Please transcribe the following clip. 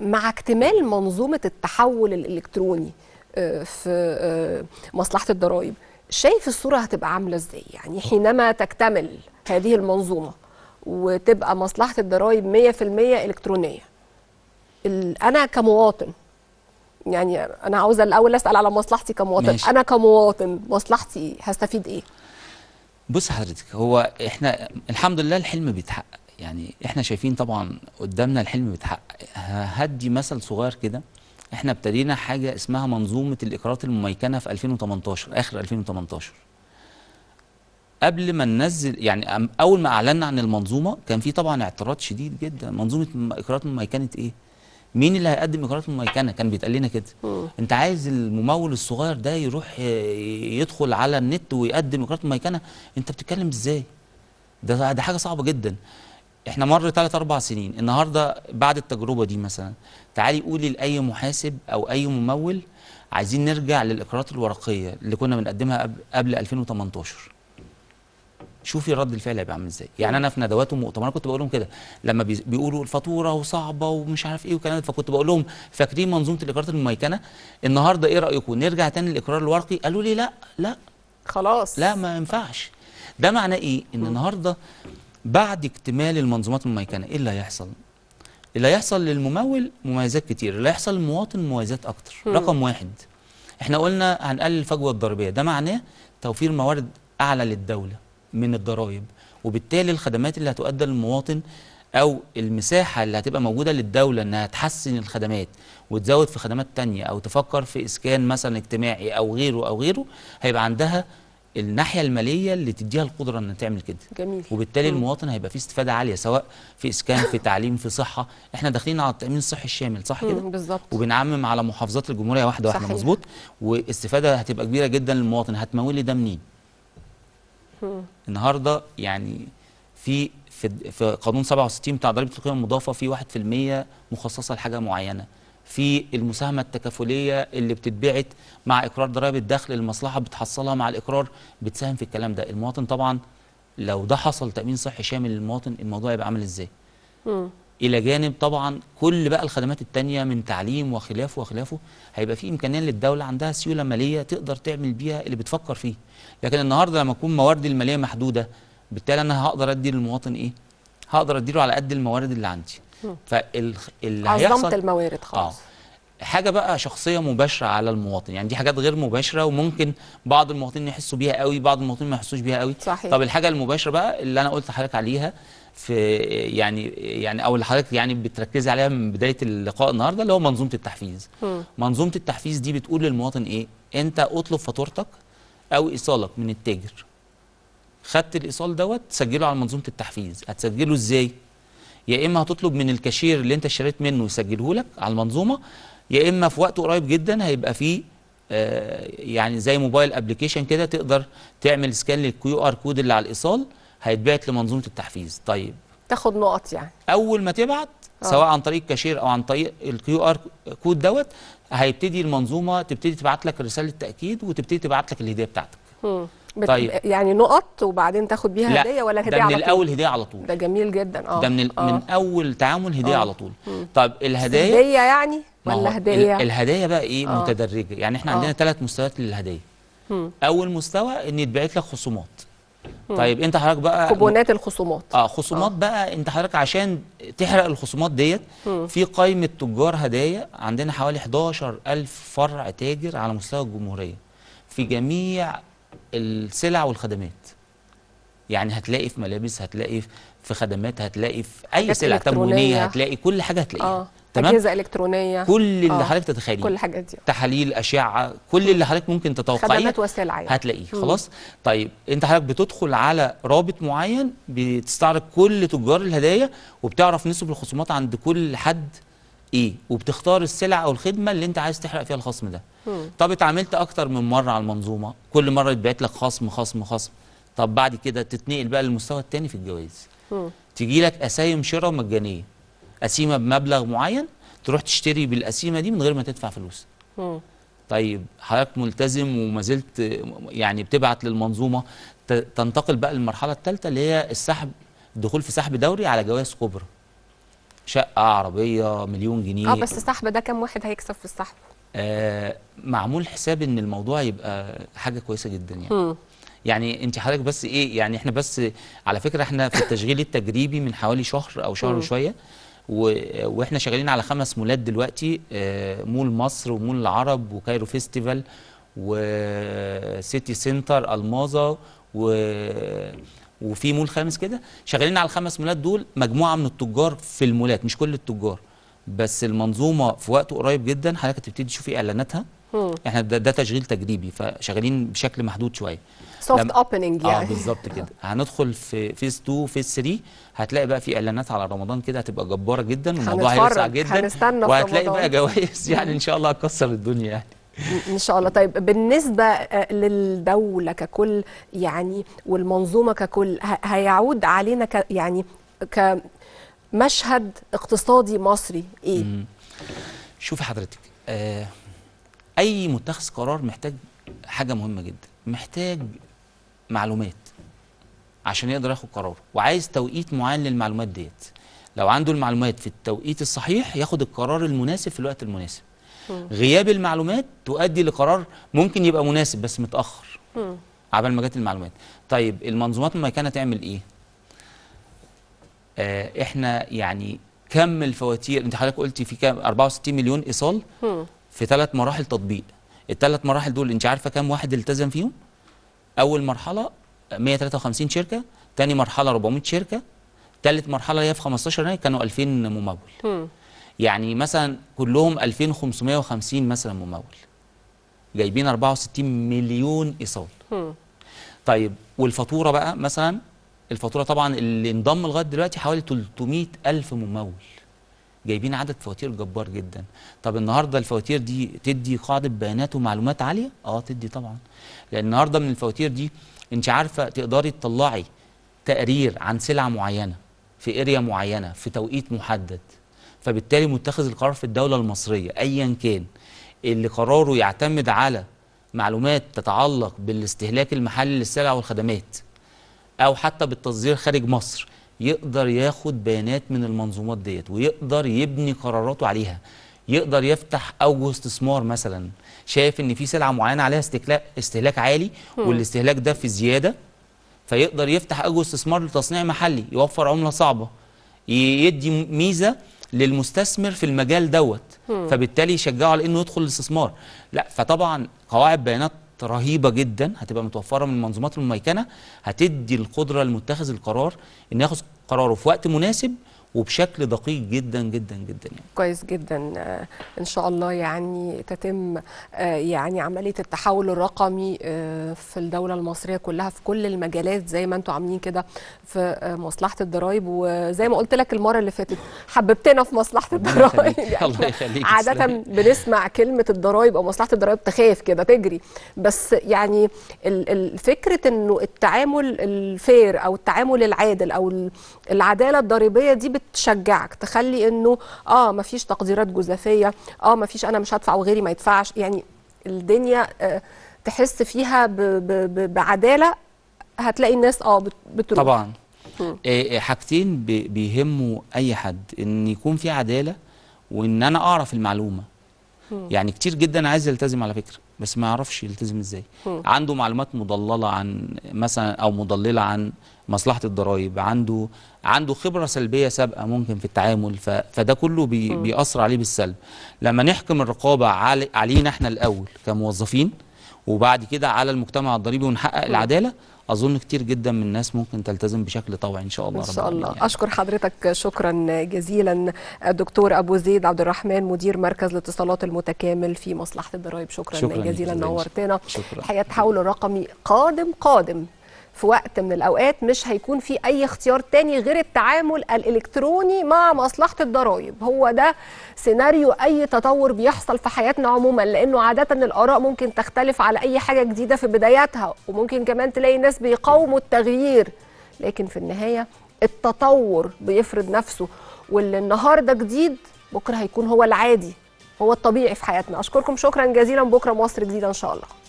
مع اكتمال منظومه التحول الالكتروني آه، في آه، مصلحه الضرائب شايف الصوره هتبقى عامله ازاي يعني حينما تكتمل هذه المنظومه وتبقى مصلحه الضرائب 100% الكترونيه انا كمواطن يعني انا عاوزه الاول اسال على مصلحتي كمواطن ماشي. انا كمواطن مصلحتي هستفيد ايه بص حضرتك هو احنا الحمد لله الحلم بيتحقق يعني احنا شايفين طبعا قدامنا الحلم بيتحقق هدي مثل صغير كده احنا ابتدينا حاجه اسمها منظومه الاقرارات المميكنه في 2018 اخر 2018 قبل ما ننزل يعني اول ما اعلنا عن المنظومه كان في طبعا اعتراض شديد جدا منظومه اقرارات المميكنة ايه مين اللي هيقدم اقرارات المميكنة؟ كان بيتقال لنا كده م. انت عايز الممول الصغير ده يروح يدخل على النت ويقدم اقرارات المميكنة؟ انت بتتكلم ازاي ده ده حاجه صعبه جدا احنا مر ثلاث اربع سنين النهارده بعد التجربه دي مثلا تعالي قولي لاي محاسب او اي ممول عايزين نرجع للاقرارات الورقيه اللي كنا بنقدمها قبل 2018 شوفي رد الفعل هيبقى عامل ازاي يعني انا في ندوات ومؤتمرات كنت بقول لهم كده لما بيقولوا الفاتوره وصعبه ومش عارف ايه والكلام فكنت بقول لهم فاكرين منظومه الاقرارات المميكنه النهارده ايه رايكم نرجع تاني للاقرار الورقي قالوا لي لا لا خلاص لا ما ينفعش ده معناه ايه ان النهارده بعد اكتمال المنظومات الميكنه ايه اللي هيحصل اللي هيحصل للممول مميزات كتير اللي هيحصل للمواطن مميزات اكتر م. رقم واحد احنا قلنا هنقلل الفجوه الضريبيه ده معناه توفير موارد اعلى للدوله من الضرائب وبالتالي الخدمات اللي هتؤدى للمواطن او المساحه اللي هتبقى موجوده للدوله انها تحسن الخدمات وتزود في خدمات تانية او تفكر في اسكان مثلا اجتماعي او غيره او غيره هيبقى عندها الناحيه الماليه اللي تديها القدره انها تعمل كده جميل وبالتالي مم. المواطن هيبقى فيه استفاده عاليه سواء في اسكان في تعليم في صحه احنا داخلين على التامين الصحي الشامل صح كده بالظبط وبنعمم على محافظات الجمهوريه واحده واحده مظبوط والاستفاده هتبقى كبيره جدا للمواطن هتمول لي ده منين مم. النهارده يعني في في في قانون 67 بتاع ضريبه القيمه المضافه في 1% مخصصه لحاجه معينه في المساهمة التكافلية اللي بتتبعت مع إقرار ضرائب الدخل المصلحة بتحصلها مع الإقرار بتساهم في الكلام ده المواطن طبعا لو ده حصل تأمين صحي شامل للمواطن الموضوع يبقى عامل إزاي مم. إلى جانب طبعا كل بقى الخدمات التانية من تعليم وخلافه وخلافه هيبقى في إمكانية للدولة عندها سيولة مالية تقدر تعمل بيها اللي بتفكر فيه لكن النهاردة لما أكون مواردي المالية محدودة بالتالي أنا هقدر أدي للمواطن إيه هقدر أديله على قد الموارد اللي عندي فاللي فال... عظمت الموارد خالص آه. حاجه بقى شخصيه مباشره على المواطن يعني دي حاجات غير مباشره وممكن بعض المواطنين يحسوا بيها قوي بعض المواطنين ما يحسوش بيها قوي صحيح. طب الحاجه المباشره بقى اللي انا قلت لحضرتك عليها في يعني يعني او اللي حضرتك يعني بتركزي عليها من بدايه اللقاء النهارده اللي هو منظومه التحفيز م. منظومه التحفيز دي بتقول للمواطن ايه انت اطلب فاتورتك او ايصالك من التاجر خدت الايصال دوت سجله على منظومه التحفيز هتسجله ازاي يا اما هتطلب من الكاشير اللي انت اشتريت منه يسجله لك على المنظومه يا اما في وقت قريب جدا هيبقى فيه آه، يعني زي موبايل ابلكيشن كده تقدر تعمل سكان للكيو ار كود اللي على الايصال هيتبعت لمنظومه التحفيز طيب تاخد نقط يعني اول ما تبعت أوه. سواء عن طريق كاشير او عن طريق الكيو ار كود دوت هيبتدي المنظومه تبتدي تبعت لك رساله تاكيد وتبتدي تبعت لك الهديه بتاعتك م. بت... طيب يعني نقط وبعدين تاخد بيها هديه ولا الهديه على طول؟ ده من الاول هديه على طول ده جميل جدا اه ده من ال... آه. من اول تعامل هديه آه. على طول مم. طيب الهدايا هديه يعني ولا هديه؟ الهدايا بقى ايه آه. متدرجه يعني احنا آه. عندنا ثلاث مستويات للهديه اول مستوى ان يتبعت لك خصومات مم. طيب انت حضرتك بقى كوبونات الخصومات اه خصومات آه. بقى انت حضرتك عشان تحرق الخصومات ديت في قائمه تجار هدايا عندنا حوالي 11000 فرع تاجر على مستوى الجمهوريه في جميع السلع والخدمات يعني هتلاقي في ملابس هتلاقي في خدمات هتلاقي في اي سلع تموينيه هتلاقي كل حاجه هتلاقيها آه. تمام اجهزه الكترونيه كل اللي آه. حضرتك تتخيليه كل الحاجات دي تحاليل اشعه كل اللي حضرتك ممكن تتوقعيه خدمات وسلع يعني. هتلاقيه خلاص طيب انت حضرتك بتدخل على رابط معين بتستعرض كل تجار الهدايا وبتعرف نسب الخصومات عند كل حد ايه وبتختار السلع او الخدمه اللي انت عايز تحرق فيها الخصم ده مم. طب اتعاملت اكتر من مره على المنظومه كل مره يتبعت لك خصم خصم خصم طب بعد كده تتنقل بقى للمستوى الثاني في الجوائز تيجي لك اسايم شراء مجانيه قسيمه بمبلغ معين تروح تشتري بالقسيمه دي من غير ما تدفع فلوس مم. طيب حضرتك ملتزم وما زلت يعني بتبعت للمنظومه تنتقل بقى للمرحله الثالثه اللي هي السحب الدخول في سحب دوري على جوائز كبرى شقه عربيه مليون جنيه اه بس السحب ده كم واحد هيكسب في السحب آه معمول حساب ان الموضوع يبقى حاجه كويسه جدا يعني م. يعني انت حضرتك بس ايه يعني احنا بس على فكره احنا في التشغيل التجريبي من حوالي شهر او شهر وشويه واحنا شغالين على خمس مولات دلوقتي آه مول مصر ومول العرب وكايرو فيستيفال وسيتي سنتر الماظه و وفي مول خامس كده شغالين على الخمس مولات دول مجموعه من التجار في المولات مش كل التجار بس المنظومه في وقت قريب جدا حضرتك هتبتدي تشوفي اعلاناتها احنا ده, ده تشغيل تجريبي فشغالين بشكل محدود شويه سوفت اوبننج آه، يعني اه بالظبط كده هندخل في فيز 2 فيز 3 هتلاقي بقى في اعلانات على رمضان كده هتبقى جباره جدا والموضوع هيوسع جدا وهتلاقي بقى جوائز يعني ان شاء الله هتكسر الدنيا يعني ان شاء الله طيب بالنسبه آه، للدوله ككل يعني والمنظومه ككل هيعود علينا ك يعني كمشهد اقتصادي مصري ايه شوفي حضرتك آه اي متخذ قرار محتاج حاجه مهمه جدا محتاج معلومات عشان يقدر ياخد قرار وعايز توقيت معين للمعلومات ديت لو عنده المعلومات في التوقيت الصحيح ياخد القرار المناسب في الوقت المناسب غياب المعلومات تؤدي لقرار ممكن يبقى مناسب بس متاخر عبال ما جت المعلومات طيب المنظومات كانت تعمل ايه آه احنا يعني كم الفواتير انت حضرتك قلتي في كام 64 مليون ايصال في ثلاث مراحل تطبيق الثلاث مراحل دول انت عارفه كم واحد التزم فيهم اول مرحله 153 شركه ثاني مرحله 400 شركه ثالث مرحله هي في 15 يناير كانوا 2000 ممول يعني مثلا كلهم 2550 مثلا ممول جايبين 64 مليون ايصال طيب والفاتوره بقى مثلا الفاتوره طبعا اللي انضم لغايه دلوقتي حوالي 300 الف ممول جايبين عدد فواتير جبار جدا طب النهارده الفواتير دي تدي قاعده بيانات ومعلومات عاليه اه تدي طبعا لان النهارده من الفواتير دي انت عارفه تقدري تطلعي تقرير عن سلعه معينه في اريا معينه في توقيت محدد فبالتالي متخذ القرار في الدولة المصرية أيا كان اللي قراره يعتمد على معلومات تتعلق بالاستهلاك المحلي للسلع والخدمات أو حتى بالتصدير خارج مصر يقدر ياخد بيانات من المنظومات ديت ويقدر يبني قراراته عليها يقدر يفتح اوجه استثمار مثلا شايف ان في سلعه معينه عليها استهلاك استهلاك عالي والاستهلاك ده في زياده فيقدر يفتح اوجه استثمار لتصنيع محلي يوفر عمله صعبه يدي ميزه للمستثمر في المجال دوت فبالتالي يشجعه على انه يدخل الاستثمار لا فطبعا قواعد بيانات رهيبه جدا هتبقى متوفره من المنظومات المميكنه هتدي القدره لمتخذ القرار انه ياخذ قراره في وقت مناسب وبشكل دقيق جدا جدا جدا يعني. كويس جدا ان شاء الله يعني تتم يعني عمليه التحول الرقمي آه، في الدوله المصريه كلها في كل المجالات زي ما انتم عاملين كده في آه، مصلحه الضرايب وزي ما قلت لك المره اللي فاتت حببتنا في مصلحه الضرايب يعني الله يخليك عاده بنسمع كلمه الضرايب او مصلحه الضرايب تخاف كده تجري بس يعني فكره انه التعامل الفير او التعامل العادل او العداله الضريبيه دي بتشجعك تخلي انه اه ما فيش تقديرات جزافيه اه ما فيش انا مش هدفع وغيري ما يدفعش يعني الدنيا آه تحس فيها بـ بـ بـ بعداله هتلاقي الناس اه بتروح طبعا آه، آه، حاجتين بيهموا اي حد ان يكون في عداله وان انا اعرف المعلومه يعني كتير جدا عايز التزم على فكره بس ما يعرفش يلتزم ازاي عنده معلومات مضلله عن مثلا او مضلله عن مصلحه الضرائب عنده عنده خبره سلبيه سابقه ممكن في التعامل ف... فده كله بي... بيأثر عليه بالسلب لما نحكم الرقابه علي... علينا احنا الاول كموظفين وبعد كده على المجتمع الضريبي ونحقق العداله اظن كتير جدا من الناس ممكن تلتزم بشكل طوعي ان شاء الله ان شاء الله يعني. اشكر حضرتك شكرا جزيلا الدكتور ابو زيد عبد الرحمن مدير مركز الاتصالات المتكامل في مصلحه الضرائب شكرا, شكرا جزيلا نورتنا حياه التحول الرقمي قادم قادم في وقت من الاوقات مش هيكون في اي اختيار تاني غير التعامل الالكتروني مع مصلحه الضرائب هو ده سيناريو اي تطور بيحصل في حياتنا عموما لانه عاده الاراء ممكن تختلف على اي حاجه جديده في بداياتها وممكن كمان تلاقي ناس بيقاوموا التغيير لكن في النهايه التطور بيفرض نفسه واللي النهارده جديد بكره هيكون هو العادي هو الطبيعي في حياتنا اشكركم شكرا جزيلا بكره مصر جديده ان شاء الله